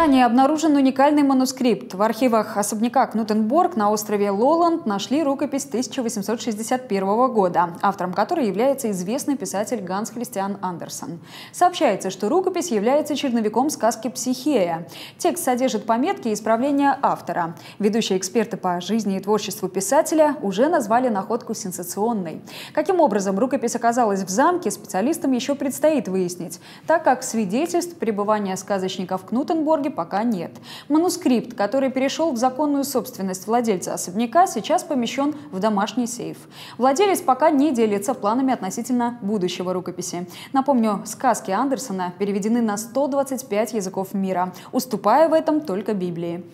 здании обнаружен уникальный манускрипт. В архивах особняка Кнутенборг на острове Лоланд нашли рукопись 1861 года, автором которой является известный писатель Ганс Христиан Андерсон. Сообщается, что рукопись является черновиком сказки «Психея». Текст содержит пометки и исправления автора. Ведущие эксперты по жизни и творчеству писателя уже назвали находку сенсационной. Каким образом рукопись оказалась в замке, специалистам еще предстоит выяснить, так как свидетельств пребывания сказочников в Кнутенборге Ставрополе пока нет. Манускрипт, который перешел в законную собственность владельца особняка, сейчас помещен в домашний сейф. Владелец пока не делится планами относительно будущего рукописи. Напомню, сказки Андерсона переведены на 125 языков мира, уступая в этом только Библии.